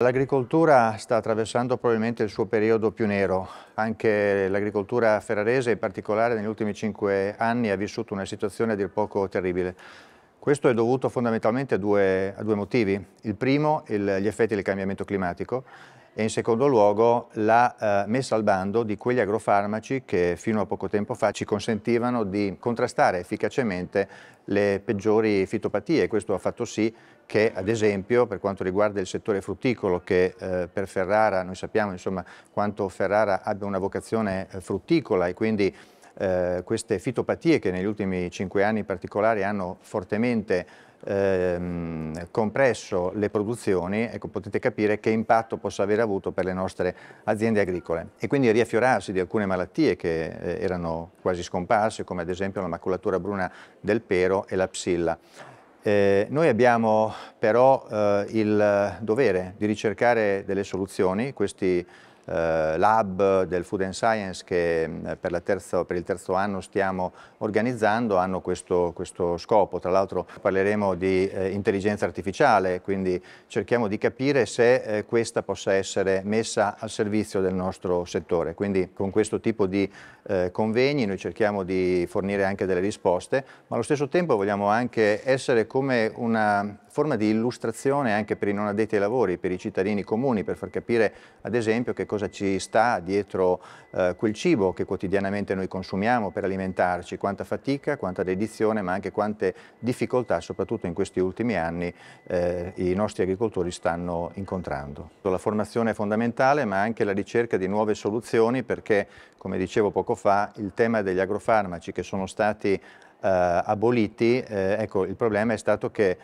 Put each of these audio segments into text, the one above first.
L'agricoltura sta attraversando probabilmente il suo periodo più nero, anche l'agricoltura ferrarese in particolare negli ultimi cinque anni ha vissuto una situazione a dir poco terribile. Questo è dovuto fondamentalmente a due, a due motivi, il primo il, gli effetti del cambiamento climatico e in secondo luogo la eh, messa al bando di quegli agrofarmaci che fino a poco tempo fa ci consentivano di contrastare efficacemente le peggiori fitopatie. Questo ha fatto sì che ad esempio per quanto riguarda il settore frutticolo che eh, per Ferrara, noi sappiamo insomma, quanto Ferrara abbia una vocazione eh, frutticola e quindi eh, queste fitopatie che negli ultimi cinque anni in particolare hanno fortemente ehm, compresso le produzioni, ecco, potete capire che impatto possa aver avuto per le nostre aziende agricole. E quindi riaffiorarsi di alcune malattie che eh, erano quasi scomparse, come ad esempio la maculatura bruna del pero e la psilla. Eh, noi abbiamo però eh, il dovere di ricercare delle soluzioni, questi eh, lab del Food and Science che mm, per, terzo, per il terzo anno stiamo organizzando hanno questo, questo scopo. Tra l'altro parleremo di eh, intelligenza artificiale, quindi cerchiamo di capire se eh, questa possa essere messa al servizio del nostro settore. Quindi con questo tipo di eh, convegni noi cerchiamo di fornire anche delle risposte, ma allo stesso tempo vogliamo anche essere come una forma di illustrazione anche per i non addetti ai lavori, per i cittadini comuni, per far capire ad esempio che cosa ci sta dietro eh, quel cibo che quotidianamente noi consumiamo per alimentarci, quanta fatica, quanta dedizione, ma anche quante difficoltà, soprattutto in questi ultimi anni, eh, i nostri agricoltori stanno incontrando. La formazione è fondamentale, ma anche la ricerca di nuove soluzioni perché, come dicevo poco fa, il tema degli agrofarmaci che sono stati eh, aboliti, eh, ecco, il problema è stato che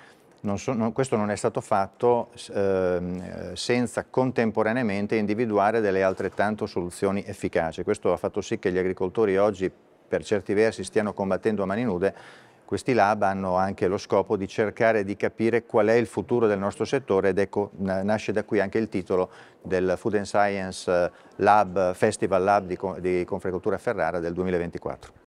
non so, non, questo non è stato fatto ehm, eh, senza contemporaneamente individuare delle altrettanto soluzioni efficaci. Questo ha fatto sì che gli agricoltori oggi per certi versi stiano combattendo a mani nude, questi lab hanno anche lo scopo di cercare di capire qual è il futuro del nostro settore ed ecco, nasce da qui anche il titolo del Food and Science eh, Lab, Festival Lab di, di Confagricoltura Ferrara del 2024.